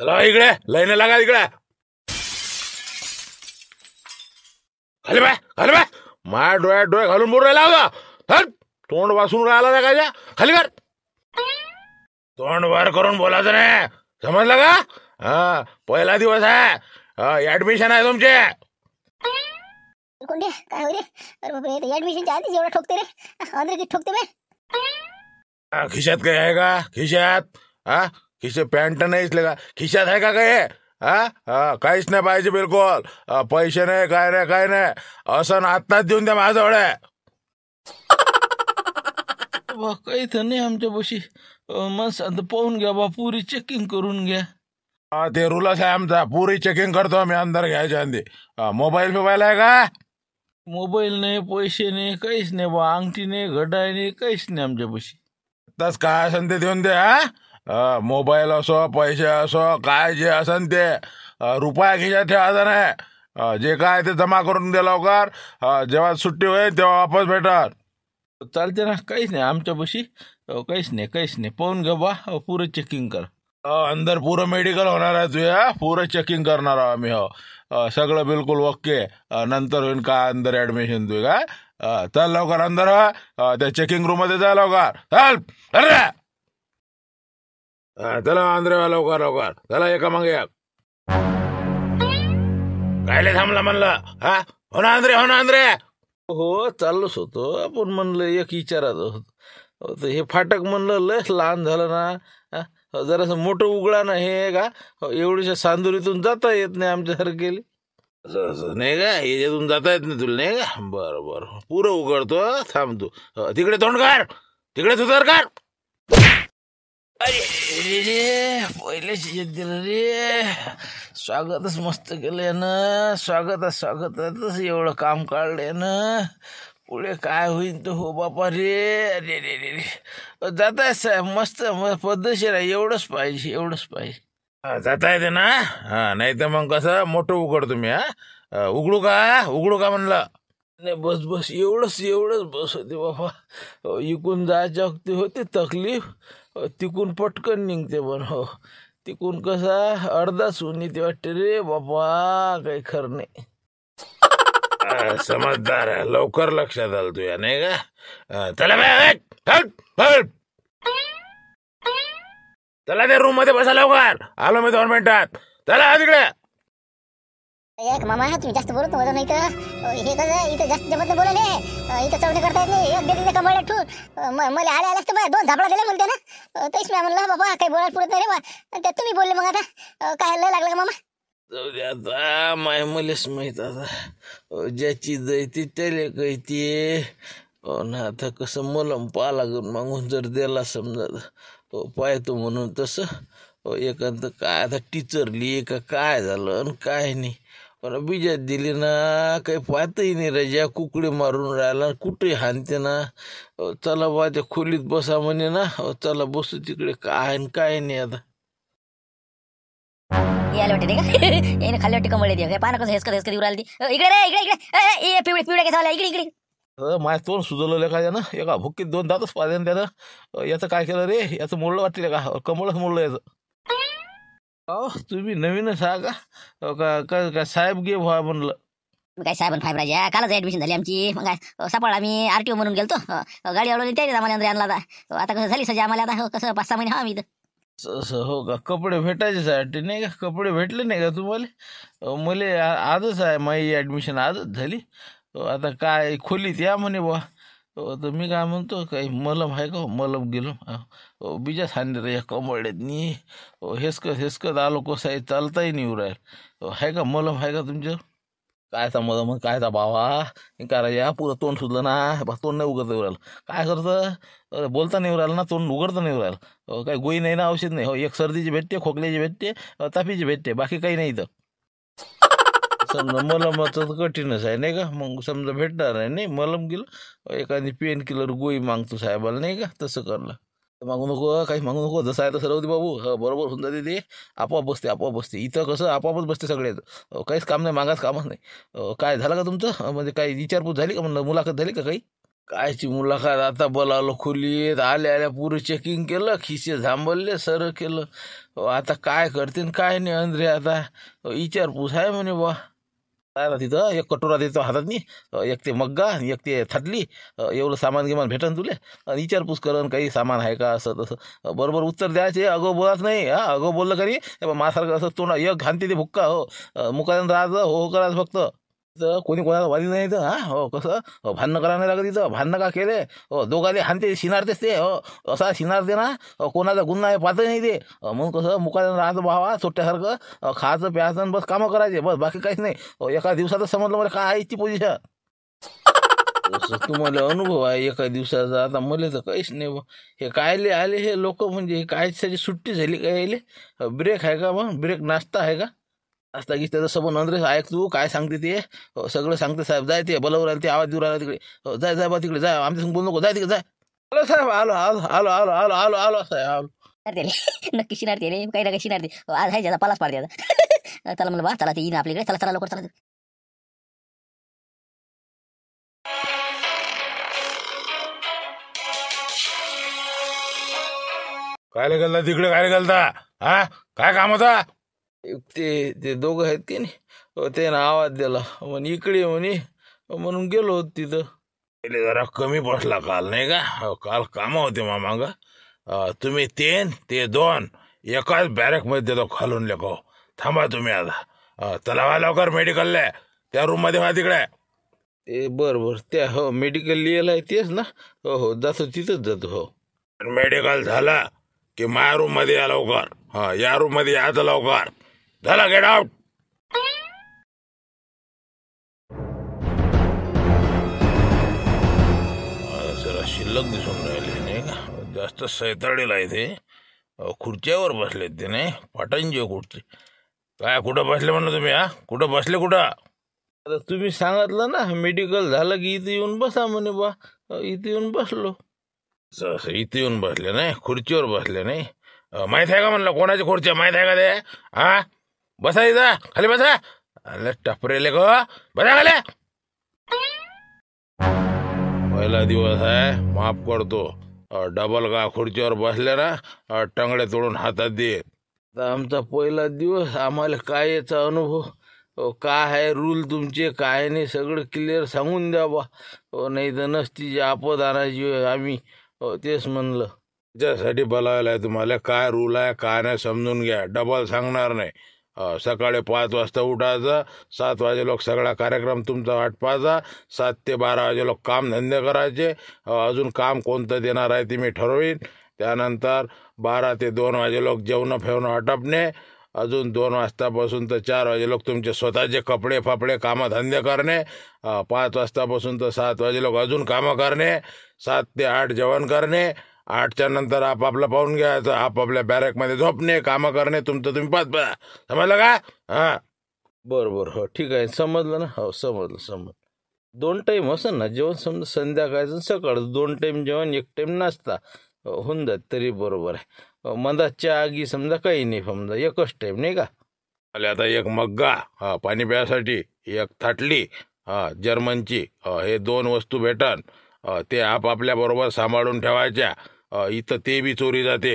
Hello इकडे line लागा इकडे खाली बाय खाली बाय माया डोळ्यात डोळे घालून बोर राहिला होता तोंड वासून राहिला ना काय खाली कर तोंड वर करून बोलायचं नाही समजलं का हा पहिला दिवस आहे ऍडमिशन आहे तुमचे कोणते काय होते अरे बापरे च्या आधीच एवढा ठोकते रे अंदर की ठोकते बे खिशात काय आहे का खिशात हा खिसे पैंट नहीं लगा खिसा था क्या कहे कहीं काहीच पाई पाहिजे बिलकुल पैसे नाही कहीं नाही काय नाही असं आत्ताच देऊन द्या माझ्याजवळ बा नहीं हम जब तो उसी मस अंद पहुंच गया बा पूरी चेकिंग करून घ्या हा ते रुलच आहे था पूरी चेकिंग हूँ मैं अंदर घ्यायच्या मोबाइल पे वाला है का मोबाइल नहीं पैसे नहीं कहीं नाही बा अंगठी नहीं घडाई नाही काहीच नाही आमच्यापाशी आत्ताच काय असेल ते देऊन द्या मोबाईल असो पैसे असो काय जे असन ते रुपया घ्यायच्या ठेवायचा नाही जे काय ते जमा करून दे लवकर जेव्हा सुट्टी होईल तेव्हा वापस भेटत चालते ना काहीच नाही आमच्या बशी काहीच नाही काहीच नाही पाहून घे बा पुरं चेकिंग कर अंदर पुरं मेडिकल होणार आहे तुझ्या पुरं चेकिंग करणार आहो आम्ही हो सगळं बिलकुल ओके नंतर होईल का अंदर ॲडमिशन तू का चल लवकर अंदर हो. त्या चेकिंग रूममध्ये जा लवकर चल अरे चला आंध्र लवकर लवकर चला एका मागे या कायले थांबला म्हणलं हा हो ना आंध्रे हो ना आंध्रे हो चाललोच होतो आपण म्हणलं एक इचारा होत हो, हे फाटक म्हणलं लस लहान झालं ना हो, जरास मोठं उघडा ना हे का हो, सांदुरीतून जाता येत नाही आमच्यासारखे नाही का याच्यातून जाता येत नाही तुला नाही का बरं बरं पुरं उघडतो थांबतो हो, तिकडे तोंड कर तिकडे सुधार कर अरे रे पहिल्या दिलं रे स्वागतच मस्त केलं ना स्वागत स्वागतातच एवढं काम काढलं ना पुढे काय होईल तर हो बापा रे अरे रे रे रे जात साहेब मस्त पद्धतशीर आहे एवढंच पाहिजे एवढंच पाहिजे जाता येते ना हा नाही तर मग कसं मोठं उघड तुम्ही हा उघडू का उघडू का म्हणलं नाही बस बस एवढंच एवढंच बस होते बाबा इकून जायच्या होती होती तकलीफ तिकून पटकन निघते पण हो तिकून कसा अर्धा सून ते वाटते रे बाबा काही खर नाही समजदार लवकर लक्षात आलं तुया नाही का त्याला त्या रूम मध्ये बसा लवकर आलो मी दोन मिनिटात चला तिकडे एक मामा तुम्ही जास्त बोलत वजन नाही तर हे कसं इथं जास्त जमत नाही बोलायले इथं चढणे करता येत नाही एक दिले कमळ ठून मला आले आल्यास तुम्हाला दोन धापडा दिले म्हणते ना तेच मी म्हणलं बाबा काही बोलायला पुरत नाही रे बा त्यात तुम्ही बोलले मग आता काय लय लागलं का मामा माय मलेच माहित आता ज्याची जैती त्याले कैती ना आता कसं मलम पा लागून मागून जर दिला समजा पाहतो म्हणून तसं एखादं काय आता टीचरली का काय झालं आणि काय नाही पण बीजा दिली ना काही पाहतही नाही ज्या कुकडी मारून राहिला कुठे हानते ना चला बा त्या खोलीत बसा म्हणे ना चला बसू तिकडे काय काय नाही आता यायला वाटते का याने खाली वाटते कमळ काय पाना कसं हेसकत हेसकत येऊ राहिली इकडे रे इकडे इकडे ए, ए, पिवळे पिवळे इकडे इकडे अरे माझ्या तोंड सुजवलं काय त्यानं एका भुकीत दोन दातच पाहिजे त्यानं याचं काय केलं रे याचं मोडलं वाटते का कमळच मोडलं याचं अहो तुम्ही नवीनच हा का का- साहेब गे व्हा म्हणलं काय साहेब राजा कालच ऍडमिशन झाली आमची मग काय सापडला आम्ही आरटीओ म्हणून गेलो गाडी अडवली त्याने आम्हाला अंदर आणला आता आता कसं झाली सजा आम्हाला आता हो, कसं पाच सहा महिने हा मी हो का कपडे भेटायचे साठी नाही का कपडे भेटले नाही का तुम्हाला मला मले आजच आहे माझी ॲडमिशन आजच झाली आता काय खोलीत या म्हणे बुवा तर मी काय म्हणतो काही मलम आहे का हो? मलम ओ बीजा सांगणार या कमळ्यात नी हेसकत हेसकत आलो कसं आहे चालताही नाही राहील आहे का मलम आहे का तुमचं चा मलम काय चा बावा का या पुरं तोंड सुधलं ना बा तोंड नाही उघडता येऊ काय करतं अरे बोलता नाही राहिलं ना तोंड उघडता नाही राहिलं काही गोई नाही ना औषध नाही हो एक सर्दीची भेटते खोकल्याची भेटते तापीची भेटते बाकी काही नाही तर समजा मलमाचं तर कठीणच आहे नाही का मग समजा भेटणार आहे नाही मलम गेलं एखादी पेन किलर गोळी मागतो साहेबाला नाही का तसं करलं मागू नको काही मागू नको जसं आहे तसं राहू बाबू हा बरोबर होऊन जाते ते आपोआप बसते आपोआप बसते इथं कसं आपोआपच बसते सगळे काहीच काम नाही मागास कामच नाही काय झालं का तुमचं म्हणजे काही विचारपूस झाली का म्हणलं मुलाखत झाली का काही कायची मुलाखत आता बोलावलं खोलीत आल्या आल्या पुरं चेकिंग केलं खिसे झांबलले सर केलं आता काय करते काय नाही अंद्रे आता विचारपूस आहे म्हणे बा राहिला तिथं एक कटोरा देतो हातात एक ते मग्गा एक ते थाटली एवढं सामान गिमान भेटन तुले आणि विचारपूस करण काही सामान आहे का असं तसं बरोबर उत्तर द्यायचे अगो बोलत नाही हा अगो बोललं करी मासारखं असं तोंड एक घांती ते भुक्का हो मुकादन राज हो, हो करा फक्त तर कोणी कोणाला वाली नाही तर हा हो कसं हो, भांडणं करायला नाही लागत इथं भांडणं का केले हो दोघाले हानते शिनारतेच ते हो असा शिनारते ना हो, कोणाचा गुन्हा आहे पाहत नाही ते हो, म्हणून कसं मुकाला राहतं भावा सुट्ट्यासारखं खायचं प्यायचं बस कामं करायचे बस बाकी काहीच नाही एका दिवसात समजलं मला काय आहे ती पोझिशन तुम्हाला अनुभव आहे एका दिवसाचा आता मले तर काहीच नाही हे कायले आले हे लोक म्हणजे काय त्याची सुट्टी झाली काय ब्रेक आहे का मग ब्रेक नाश्ता आहे का असला की त्याचं सबन ऐक तू काय सांगते ते हो, सगळं सांगते साहेब जाय ते बलवर आले ते आवाज देऊ आला तिकडे हो, जाय जाय बा तिकडे जाय आमच्या बोलू नको जाय तिकडे जाय आलो साहेब आलो आलो आलो आलो आलो आलो आलो साहेब आलो नक्की शिणार ते काही ना काही शिणार ते हो, आज आहे ज्याचा पालाच पाडते त्याला म्हणलं बा चला ते येईन आपल्याकडे चला चला लवकर चला काय गेलता तिकडे काय गेलता हा काय काम होता ते ते दोघं आहेत की नाही ते ना आवाज दिला म्हण इकडे म्हणे म्हणून गेलो होत तिथं जरा कमी बसला काल नाही का काल कामं होते मामा तुम्ही तीन ते दोन एकाच मध्ये देतो खालून लेखो हो, थांबा तुम्ही आता तलावा लवकर मेडिकल त्या रूम मध्ये वा तिकडे ते बर बर त्या हो मेडिकल लिहिलं आहे तेच ना हो हो जातो तिथंच जातो हो मेडिकल झाला की माझ्या मध्ये या लवकर हां या मध्ये याचं लवकर झाला गेट आउट जरा शिल्लक दिसून राहिले नाही का जास्त सैताडेला आहे ते खुर्च्यावर बसले ते नाही पाटांची खुर्ची काय कुठं बसले म्हणलं तुम्ही हा कुठं बसले कुठं आता तुम्ही सांगितलं ना मेडिकल झालं की इथे येऊन बसा म्हणे बा इथे येऊन बसलो असं इथे येऊन बसले नाही खुर्चीवर बसले नाही माहीत आहे का म्हणलं कोणाची खुर्ची माहीत आहे का ते हा बसा इथं खाली बसा अरे टपरेले गो हो. बसा खाली पहिला दिवस आहे माफ करतो डबल का खुर्चीवर बसले ना टंगडे तोडून हातात दे आमचा पहिला दिवस आम्हाला काय याचा अनुभव काय आहे रूल तुमचे काय नाही सगळं क्लिअर सांगून द्या बा नाही तर नसती जी आपत आणायची आम्ही तेच म्हणलं त्याच्यासाठी बोलायला आहे तुम्हाला काय रूल आहे काय नाही समजून घ्या डबल सांगणार नाही सकाळी पाच वाजता उठायचं सात वाजे लोक सगळा कार्यक्रम तुमचा वाटपायचा सात ते बारा वाजे लोक काम धंदे करायचे अजून काम कोणतं देणार आहे ते मी ठरवीन त्यानंतर बारा ते दोन वाजे लोक जेवणं फेवणं आटपणे अजून दोन वाजतापासून तर चार वाजे लोक तुमचे स्वतःचे कपडे फापडे कामधंदे करणे पाच वाजतापासून तर सात वाजे लोक अजून कामं करणे सात ते आठ जेवण करणे आठच्या नंतर आपापलं पाहून घ्यायचं आपापल्या बॅरेकमध्ये झोपणे कामं करणे तुमचं तुम्ही पाच बघा समजलं का हां बरोबर हो ठीक आहे समजलं ना हो समजलं समजलं दोन टाईम असं ना जेवण समजा संध्याकाळचं सकाळचं दोन टाईम जेवण एक टाईम नाचता हो, होऊन जात तरी बरोबर आहे हो, मधाच्या आगी समजा काही नाही समजा एकच टाईम नाही का आले आता एक मग्गा हा पाणी प्यायसाठी एक थाटली हा जर्मनची हो, हे दोन वस्तू भेटन ते बरोबर सांभाळून ठेवायच्या इथं ते बी चोरी जाते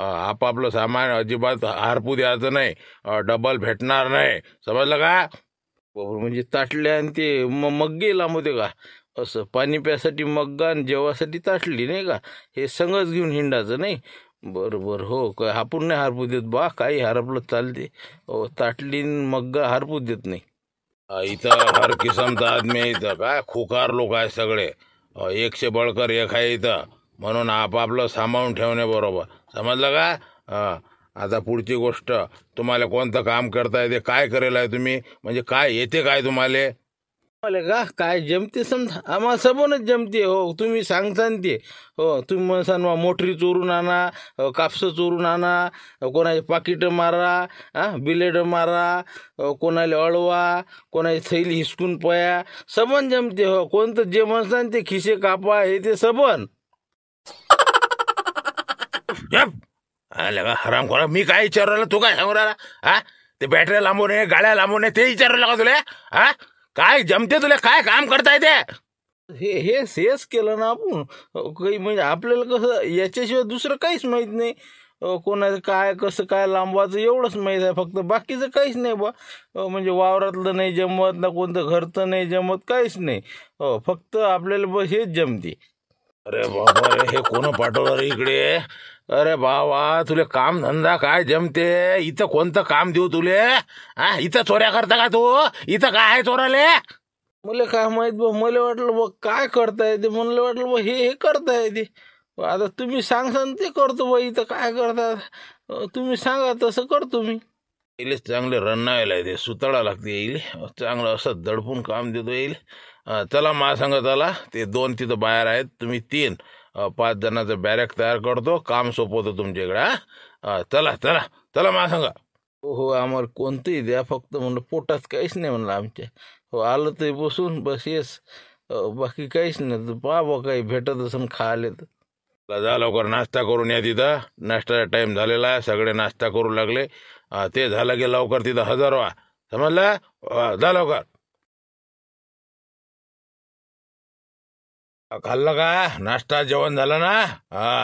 आपापलं सामान अजिबात हारपू द्यायचं नाही डबल भेटणार नाही समजलं का म्हणजे ताटले आणि ते मग गेला लांबवते का असं पाणी प्यासाठी मग आणि जेवासाठी ताटली नाही का हे संगच घेऊन हिंडायचं नाही बरं बरं हो का हापून नाही हारपू देत बा काही हरपलं चालते हो ताटलीन मग हारपू देत नाही इथं हर किसमचा आदमी इथं काय खुकार लोक आहे सगळे एकशे बळकर एक आहे इथं म्हणून आपापलं सामावून ठेवणे बरोबर समजलं का आता पुढची गोष्ट तुम्हाला कोणतं काम करता येते काय करेल आहे तुम्ही म्हणजे काय येते काय तुम्हाला का काय जमते समजा आम्हाला सबोनच जमते हो तुम्ही सांगता ते हो तुम्ही म्हणसान मग मोटरी चोरून आणा कापसं चोरून आणा कोणाचे पाकिटं मारा हा बिलेडं मारा कोणाला अळवा कोणाची थैली हिसकून पया सबन जमते हो कोणतं जे म्हणसान ते खिसे कापा हे ते सबन हराम खोरा मी काय विचारू राहिला तू काय सांगू राहिला हा ते बॅटऱ्या लांबून आहे गाड्या लांबून आहे ते विचारू का तुला हा काय जमते तुला काय काम करताय ते हे हे हेच केलं ना आपण काही म्हणजे आपल्याला कसं याच्याशिवाय दुसरं काहीच माहीत नाही कोणाचं काय कसं काय लांबवायचं एवढंच माहीत आहे फक्त बाकीचं काहीच नाही बा म्हणजे वावरातलं नाही जमत ना कोणतं घरचं नाही जमत काहीच नाही फक्त आपल्याला बस हेच जमते अरे बाबा हे कोण रे इकडे अरे बाबा तुले काम धंदा काय जमते इथं कोणतं काम देऊ तुले हा इथं चोऱ्या करता का तू इथं काय आहे चोराले मला काय माहित बा मला वाटलं बा काय करताय ते मला वाटलं बा हे हे करता येते आता तुम्ही सांग ते करतो बा इथं काय करता तुम्ही सांगा तसं करतो मी येईल चांगले रन्नायला येते सुतळा लागते येईल चांगलं असं दडपून काम देतो येईल चला मा सांगत आला ते दोन तिथं बाहेर आहेत तुम्ही तीन पाच जणांचं बॅरॅक तयार करतो काम सोपवतो तुमच्या इकडे चला चला चला मला सांगा हो हो आम्हाला कोणतंही द्या फक्त म्हणलं पोटात काहीच नाही म्हणलं आमच्या हो आलं ते बसून बस येस बाकी काहीच नाही बा काही भेटत असून खाले तर जा लवकर नाश्ता करून या तिथं नाश्ताचा टाईम झालेला आहे सगळे नाश्ता करू लागले ते झालं की लवकर तिथं हजर वा समजला जा लवकर खाल्लं का नाश्ता जेवण झालं ना हा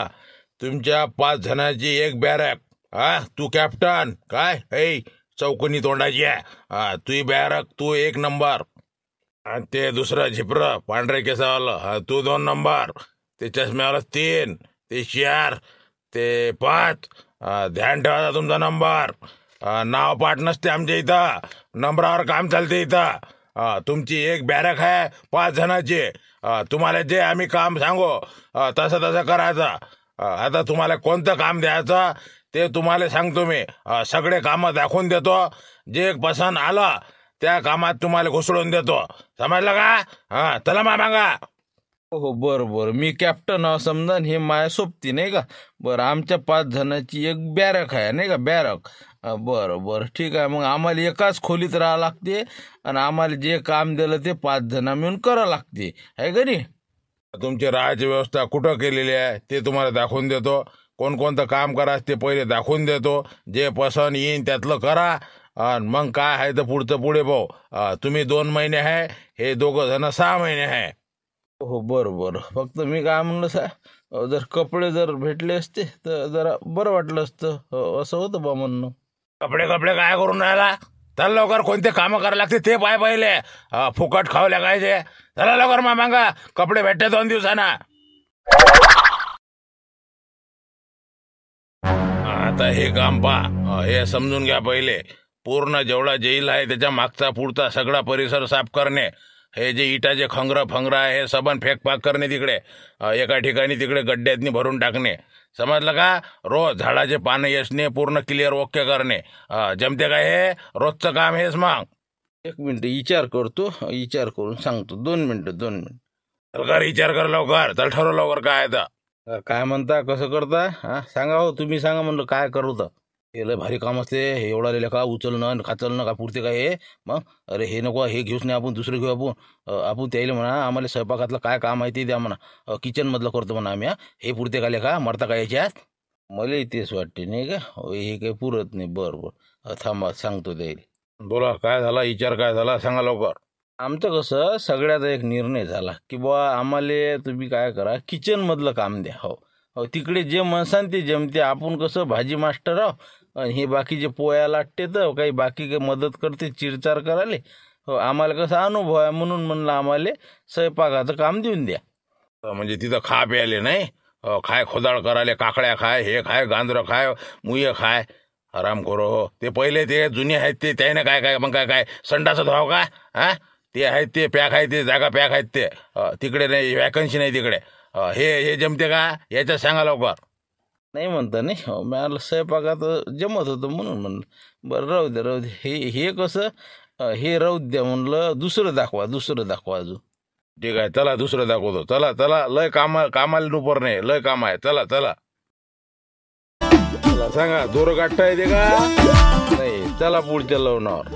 तुमच्या पाच जणांची एक बॅरक हा तू कॅप्टन काय ऐ चौकोनी तोंडाची आहे हा तू बॅरक तू एक नंबर आणि ते दुसरं झिप्र पांढरे केसावालं हा तू दोन नंबर ते चष्म्यावाला तीन ते चार ते पाच ध्यान ठेवायचा तुमचा नंबर नाव पाठ नसते आमच्या इथं नंबरावर काम चालते इथं तुमची एक बॅरक आहे पाच जणाची तुम्हाला जे आम्ही काम सांगू तसं तसं करायचं आता तुम्हाला कोणतं काम द्यायचं ते तुम्हाला सांगतो मी सगळे कामं दाखवून देतो जे एक पसंत आलं त्या कामात तुम्हाला घुसळून देतो समजलं का हां चला मागा हो बरं बरं मी कॅप्टन आहो समजा हे माया सोबती नाही का बरं आमच्या पाच जणांची एक बॅरक आहे नाही का बॅरक बरं बरं ठीक आहे मग आम्हाला एकाच खोलीत राहावं लागते आणि आम्हाला जे काम दिलं ते पाच जण मिळून करावं लागते आहे का नाही तुमची राहायची व्यवस्था कुठं केलेली आहे ते तुम्हाला दाखवून देतो कोणकोणतं काम करा ते पहिले दाखवून देतो जे पसंत येईन त्यातलं करा आणि मग काय आहे तर पुढचं पुढे भाऊ तुम्ही दोन महिने आहे हे दोघं जण सहा महिने आहे हो बर बर फक्त मी काय म्हणलं सा जर कपडे जर भेटले असते तर जरा बरं वाटलं असतं असं होतं बा म्हणणं कपडे कपडे काय करून राहिला त्याला लवकर कोणते काम करायला लागते ते पाय पहिले फुकट खाऊ लागायचे त्याला लवकर मागा कपडे भेटते दोन दिवसांना आता हे काम पा हे समजून घ्या पहिले पूर्ण जेवढा जेल आहे त्याच्या मागचा पुढचा सगळा परिसर साफ करणे हे जे इटाचे खंग्र फंगरा आहे हे सबन फेकफाक करणे तिकडे एका ठिकाणी तिकडे गड्ड्यातनी भरून टाकणे समजलं का रोज झाडाचे पानं येसणे पूर्ण क्लिअर ओके करणे जमते काय हे रोजचं काम हेच मग एक मिनटं विचार करतो विचार करून सांगतो दोन मिनटं दोन मिनटं चल कर विचार कर लवकर चल ठरव लवकर काय तर काय म्हणता कसं करता सांगा हो तुम्ही सांगा म्हणलं काय करू तर हे लय भारी काम असते हे एवढा रेला का उचलणं ना का पुरते काय हे मग अरे हे नको हे घेऊच नाही आपण दुसरं घेऊ आपण आपण त्याला म्हणा आम्हाला स्वयंपाकातलं काय काम आहे ते द्या म्हणा किचनमधलं करतो म्हणा आम्ही हे पुरते का लेखा मरता का याच्यात मला तेच वाटते नाही का हे काही पुरत नाही बरं बरं थांबा सांगतो त्याला बोला काय झाला विचार काय झाला सांगा लवकर आमचं कसं सगळ्याचा एक निर्णय झाला की बुवा आम्हाला तुम्ही काय करा किचनमधलं काम द्या हो तिकडे जे मनसान ते जमते आपण कसं भाजी मास्टर आहो आणि हे बाकीचे पोया लाटते तर काही बाकी काही मदत करते चिरचार कराले हो आम्हाला कसा अनुभव आहे म्हणून म्हणलं आम्हाला स्वयंपाकाचं काम देऊन द्या म्हणजे तिथं खा प्यायले नाही हो, खाय खोदाळ कराले काकड्या खाय हे खाय गांजरं खाय मुये खाय आराम करो हो ते पहिले ते जुने आहेत ते त्याने काय काय मग काय काय संडाचं धाव का हां ते आहेत ते पॅक आहेत ते जागा पॅक आहेत ते हो, तिकडे नाही वॅकन्सी नाही तिकडे हो, हे हे जमते का याच्यात सांगा लवकर नाही म्हणता नाही हो मला स्वयंपाकात जमत होतं म्हणून म्हणलं बरं राहू द्या राहू द्या हे हे कसं हे राहू द्या म्हणलं दुसरं दाखवा दुसरं दाखवा अजून ठीक आहे चला दुसरं दाखवतो चला चला लय कामा कामाले डुपर नाही लय काम आहे चला चला चला सांगा दोर गाठता येते का नाही चला पुढच्या लवणावर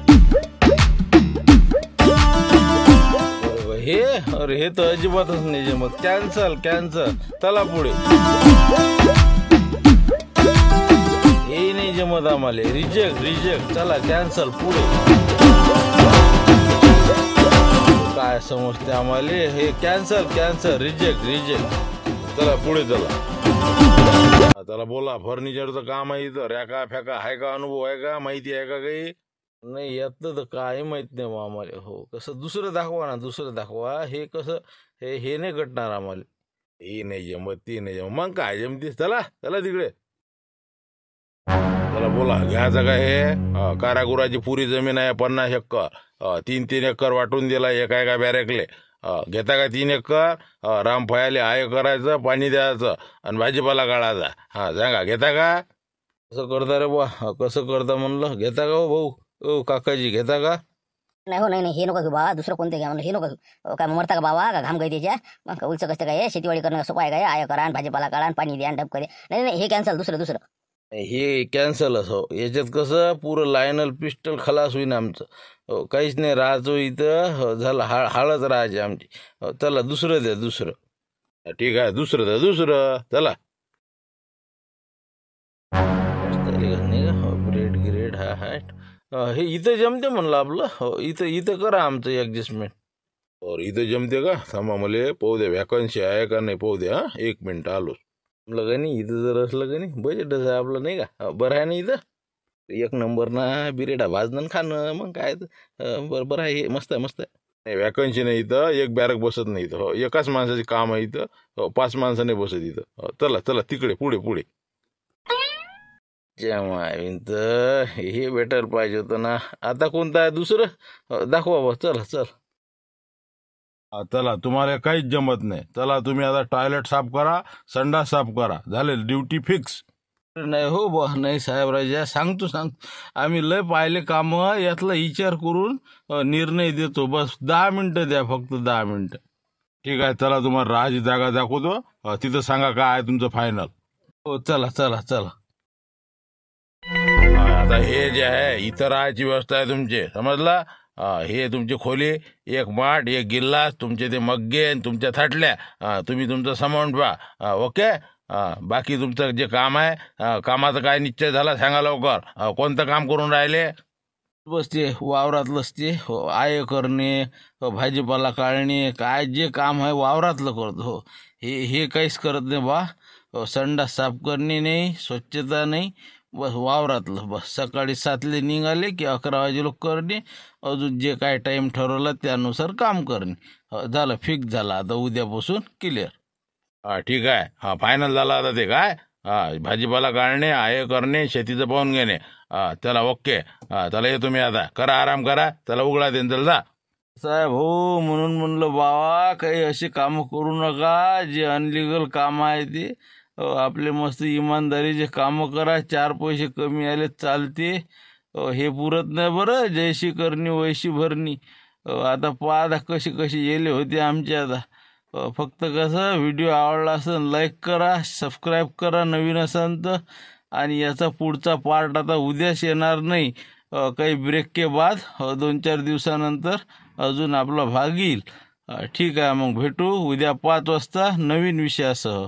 हे अरे हे तर अजिबातच नाही जमत कॅन्सल कॅन्सल चला पुढे पाहिजे मत आम्हाला रिजेक्ट रिजेक्ट चला कॅन्सल पुढे काय समजते आम्हाला हे कॅन्सल कॅन्सल रिजेक्ट रिजेक्ट चला पुढे चला त्याला बोला फर्निचरचं काम आहे इथं रॅका फॅका आहे का अनुभव आहे का माहिती आहे का काही नाही यातलं तर काही माहीत नाही मग आम्हाला हो कसं दुसरं दाखवा ना दुसरं दाखवा हे कसं हे हे नाही घटणार आम्हाला हे नाही जमत ते नाही जमत मग काय जमतीस चला चला तिकडे मला बोला घ्यायचं जागा हे कारागुराची पुरी जमीन आहे पन्नास एकर तीन तीन एकर वाटून दिला एका एका बॅरेकले घेता का तीन एकर रामफयाले आय करायचं पाणी द्यायचं आणि भाजीपाला काढायचा हा सांगा घेता का कसं करता रे बा कसं करता म्हणलं घेता का हो भाऊ ओ काकाजी घेता का नाही हो नाही नाही हे नको घेऊ बाबा दुसरं कोणतं घ्या म्हणलं हे नको घेऊ काय मरता का बाबा का घाम काही त्याच्या मग उलचं कसं काय शेतीवाडी करणं सोपं काय आय करा आणि भाजीपाला काढा आणि पाणी द्या करा नाही नाही हे कॅन्सल दुसरं दुसरं हे कॅन्सल असो याच्यात कसं पुरं लायनल पिस्टल खलास होईन आमचं हो, काहीच नाही राहतो इथं हो, झालं हा हाळच राहायचे आमची हो, चला दुसरं द्या दुसरं ठीक आहे दुसरं द्या दुसरं चला ब्रेड ग्रेड हा हॅट हे इथं जमते म्हणलं आपलं हो इथं इथं करा आमचं ॲडजस्टमेंट और इथं जमते का थांबा मला पाहू द्या वॅकन्सी आहे का नाही पाहू द्या एक मिनटं आलोच आपलं का नाही इथं जर असलं का नाही बजेटच आहे आपलं नाही का बरं आहे ना इथं एक नंबर ना बिरेडा भाजणं खाणं मग काय बरं बरं आहे मस्त आहे मस्त आहे नाही वॅकन्सी नाही इथं एक बॅरक बसत नाही इथं हो एकाच माणसाचे काम आहे इथं हो पाच माणसं नाही बसत इथं हो, चला चला तिकडे पुढे पुढे विंत हे बेटर पाहिजे होतं ना आता कोणता आहे दुसरं हो, दाखवा बा चला चल चला तुम्हाला काहीच जमत नाही चला तुम्ही आता टॉयलेट साफ करा संडा साफ करा झाले ड्युटी फिक्स नाही हो बा नाही साहेबराजा सांगतो सांग आम्ही लय पाहिले काम यातला विचार करून निर्णय देतो बस दहा मिनिटं द्या फक्त दहा मिनटं ठीक आहे चला तुम्हाला राज जागा दाखवतो तिथं सांगा काय आहे तुमचं फायनल हो चला चला चला आता हे जे आहे इथं राहायची व्यवस्था आहे तुमची समजला हे तुमचे खोली एक माठ एक गिल्लास तुमचे ते मग्गे आणि तुमच्या थाटल्या तुम्ही तुमचं सामान पहा ओके बाकी तुमचं जे काम आहे कामाचा काय निश्चय झाला सांगा लवकर कोणतं काम करून राहिले बसते वावरात लसते हो, आय करणे हो, भाजीपाला काढणे काय जे काम आहे वावरातलं करतो हो. हे हे काहीच करत नाही बा संडास साफ करणे नाही स्वच्छता नाही बस वावरातलं बस सकाळी सातले निघाले की अकरा लोक करणे अजून जे काय टाईम ठरवला त्यानुसार काम करणे झालं फिक्स झालं आता उद्यापासून क्लिअर हा ठीक आहे हा फायनल झाला आता ते काय हा भाजीपाला काढणे आहे करणे शेतीचं पाहून घेणे हा त्याला ओके हा येतो मी तुम्ही आता करा आराम करा त्याला उघडा देन चल जा साहेब हो म्हणून म्हणलं बावा काही असे कामं करू नका जे अनलिगल काम आहे ते आपले मस्त इमानदारीचे कामं करा चार पैसे कमी आले चालते हे पुरत नाही बरं जैशी करणी वैशी भरणी आता पहा आता कशी कशी येले होते आमचे आता फक्त कसं व्हिडिओ आवडला असेल लाईक करा सबस्क्राईब करा नवीन असेल तर आणि याचा पुढचा पार्ट आता उद्याच येणार नाही काही ब्रेक के बाद दोन चार दिवसानंतर अजून आपला भाग येईल ठीक आहे मग भेटू उद्या पाच वाजता नवीन विषयासह